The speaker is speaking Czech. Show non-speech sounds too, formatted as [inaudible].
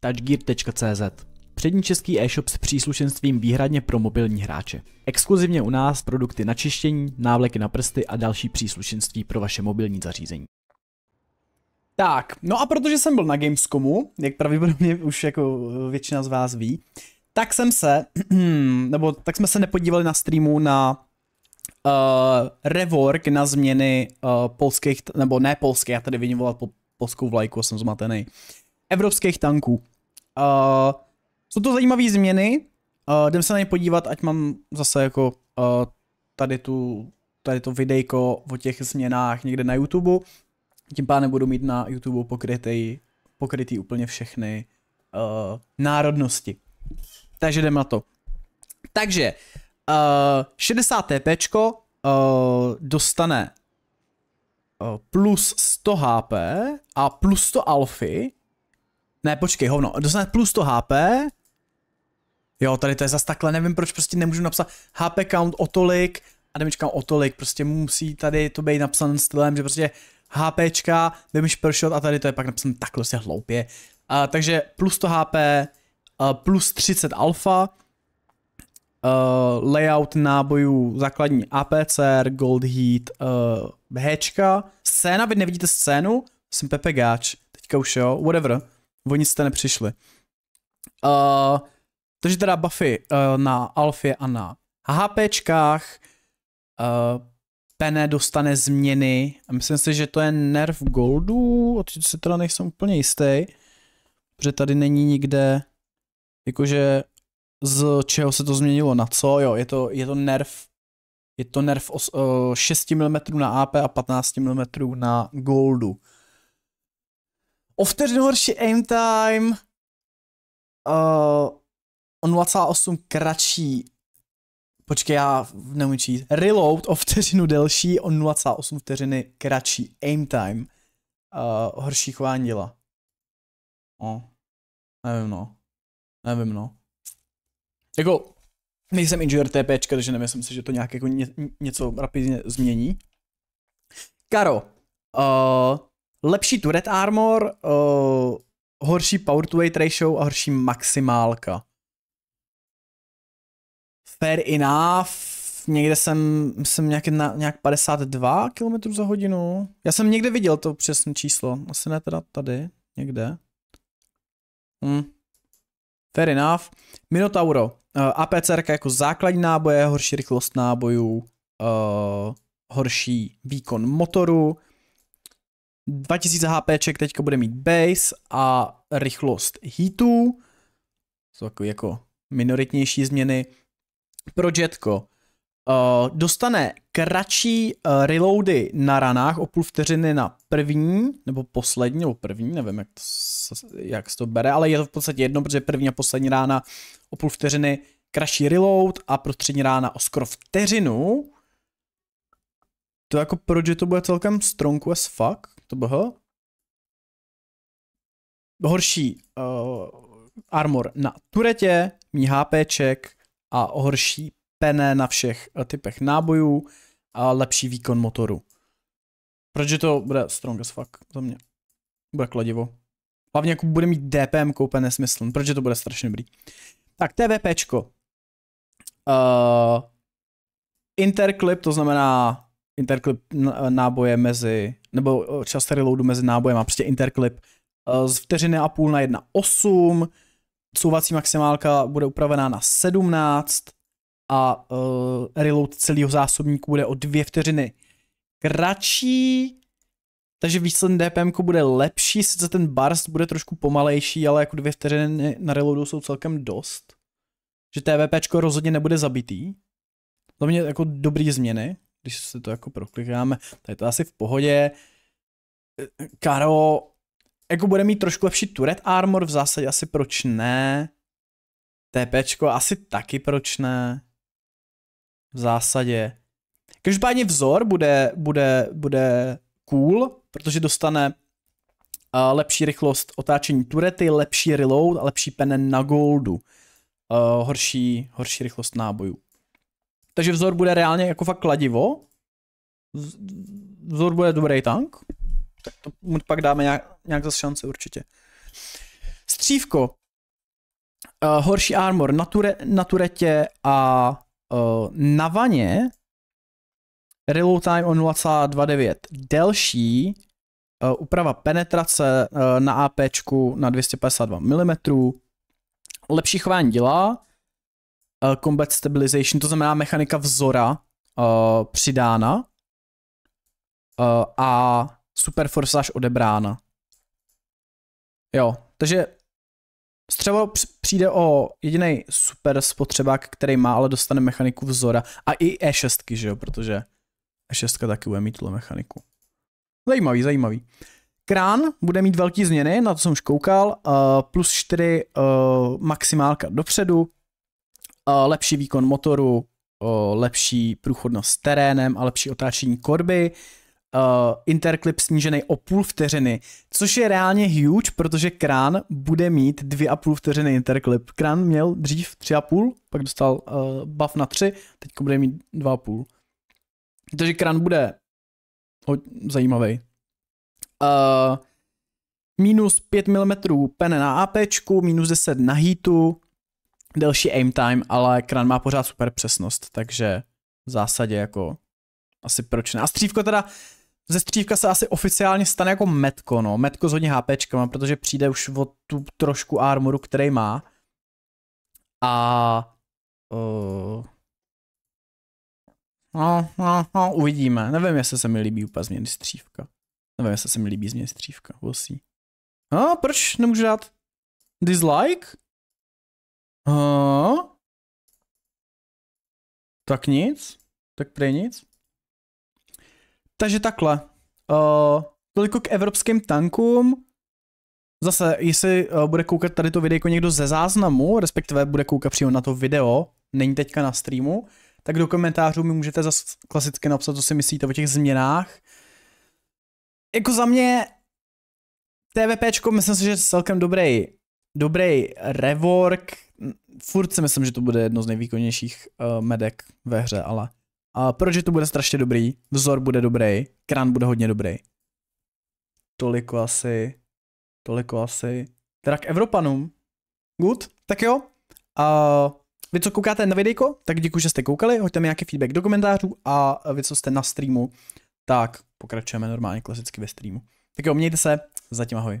touchgear.cz Přední český e-shop s příslušenstvím výhradně pro mobilní hráče. Exkluzivně u nás produkty na čištění, návleky na prsty a další příslušenství pro vaše mobilní zařízení. Tak, no a protože jsem byl na Gamescomu, jak pravděpodobně už jako eh, většina z vás ví, tak jsem se, [clears throat] nebo tak jsme se nepodívali na streamu na uh, rework na změny uh, polských, nebo ne polské, já tady vynivoval po, polskou vlajku, jsem zmatený. Uh, evropských tanků. Uh, jsou to zajímavé změny, uh, jdem se na ně podívat, ať mám zase jako uh, tady tu tady to videjko o těch změnách někde na YouTube. Tím pádem budu mít na YouTube pokrytý, pokrytý úplně všechny uh, národnosti. Takže jdem na to. Takže uh, 60 TP uh, dostane uh, plus 100 HP a plus 100 alfy ne, počkej, hovno, dostane plus to HP. Jo, tady to je zase takhle, nevím proč prostě nemůžu napsat HP count o tolik a damage count o tolik, prostě musí tady to být napsan stylem, že prostě HPčka, damage per shot a tady to je pak napsané takhle se prostě hloupě. Uh, takže plus to HP, uh, plus 30 alfa, uh, layout nábojů základní APCR, Gold Heat, uh, Hčka, scéna, vy nevidíte scénu, jsem Pepe Gáč, teďka už jo, whatever o nic jste nepřišli. Uh, takže teda buffy uh, na alfě a na HPčkách, uh, eh, Pene dostane změny, a myslím si, že to je nerv goldu, teď se teda nejsem úplně jistý, protože tady není nikde, jakože z čeho se to změnilo, na co, jo, je to, je to nerv je to nerv 6 mm na AP a 15 mm na goldu. Eh, o vteřinu horší aim time. Uh, o 0,8 kratší. Počkej, já neumím číst. Reload o vteřinu delší, o 0,8 vteřiny kratší aim time. Uh, eh, horší chování děla. No. Nevím no. Nevím no. Jako, nejsem inženýr TP, takže nemyslím si, že to nějak jako ně, něco rapidně změní. Karo, uh, lepší turret armor, uh, horší power to weight ratio a horší maximálka. Fair enough. Někde jsem, jsem nějak, na, nějak 52 km za hodinu. Já jsem někde viděl to přesné číslo. Asi ne teda tady, někde. Hm. Fair enough. Minotauro. Uh, eh, APCR jako základní náboje, horší rychlost nábojů, uh, horší výkon motoru, 2000 HPček teďka bude mít base a rychlost heatů. Jsou jako, jako minoritnější změny. Pro Jetko uh, dostane kratší uh, reloady na ranách o půl vteřiny na první, nebo poslední, nebo první, nevím, jak, to, jak se to bere, ale je to v podstatě jedno, protože první a poslední rána o půl vteřiny kratší reload a prostřední rána o skoro vteřinu. To jako pro to bude celkem strong as fuck to bylo horší uh, armor na turetě, mý HPček a horší pené na všech eh, typech nábojů a lepší výkon motoru. Protože to bude strong as fuck za mě. Bude kladivo. Hlavně jako bude mít DPM koupen nesmysl, protože to bude strašně dobrý. Tak TVPčko. Uh, eh, interclip, to znamená interclip náboje mezi nebo eh, čas reloadu mezi nábojem a prostě interklip eh, z vteřiny a půl na 1.8, couvací maximálka bude upravená na 17 a uh, reload celého zásobníku bude o dvě vteřiny kratší, takže výsledný DPM bude lepší, sice ten burst bude trošku pomalejší, ale jako dvě vteřiny na reloadu jsou celkem dost. Že TVP rozhodně nebude zabitý. To mě jako dobrý změny když se to jako proklikáme, tak je to asi v pohodě. Karo, jako bude mít trošku lepší turret armor, v zásadě asi proč ne. TPčko asi taky proč ne. V zásadě. Každopádně vzor bude, bude, bude cool, protože dostane uh, lepší rychlost otáčení turety, lepší reload a lepší pene na goldu. Uh, horší, horší rychlost nábojů. Takže vzor bude reálně jako fakt kladivo. Vzor bude dobrý tank. Tak to mu pak dáme nějak, nějak zase šance určitě. Střívko. Uh, horší armor na, ture, na turetě a uh, na vaně. Reload time o 0,29. Delší. Uh, úprava penetrace uh, na APčku na 252 mm. Lepší chování dělá Eh, combat stabilization, to znamená mechanika vzora uh, přidána uh, a super forsage odebrána. Jo, takže Střevo přijde o jediný super spotřebák, který má, ale dostane mechaniku vzora. A i E6, že jo, protože E6 taky bude mít tuhle mechaniku. Zajímavý, zajímavý. Krán bude mít velký změny, na to jsem už koukal, uh, plus 4 uh, maximálka dopředu, Eh, lepší výkon motoru, eh, lepší průchodnost terénem a lepší otáčení korby, eh, interklip snížený o půl vteřiny, což je reálně huge, protože krán bude mít dvě a půl vteřiny interklip. Krán měl dřív tři a půl, pak dostal buff na tři, teď bude mít dva a půl. Takže krán bude zajímavý. Uh, minus 5 mm pene na AP, minus 10 na heatu, delší aim time, ale Kran má pořád super přesnost, takže v zásadě jako asi proč ne. A střívko teda, ze střívka se asi oficiálně stane jako metko, no. Metko s hodně HPčkama, protože přijde už o tu trošku armoru, který má. A... Uh, no, no, no, uvidíme. Nevím, jestli se mi líbí úplně změny střívka. Nevím, jestli se mi líbí změny střívka. We'll see. No, proč nemůžu dát dislike? A? Tak nic, tak prej nic. Takže takhle. Uh, toliko k evropským tankům. Zase, jestli uh, bude koukat tady to videjko někdo ze záznamu, respektive bude koukat přímo na to video, není teďka na streamu, tak do komentářů mi můžete zase klasicky napsat, co si myslíte o těch změnách. Jako za mě TVPčko, myslím si, že je celkem dobrý, dobrý rework, furt si myslím, že to bude jedno z nejvýkonnějších uh, medek ve hře, ale uh, protože to bude strašně dobrý, vzor bude dobrý, krán bude hodně dobrý. Toliko asi, toliko asi. Teda k Evropanům. Good, tak jo. Uh, vy, co koukáte na videjko, tak děkuji, že jste koukali, hoďte mi nějaký feedback do komentářů a vy, co jste na streamu, tak pokračujeme normálně klasicky ve streamu. Tak jo, mějte se, zatím ahoj.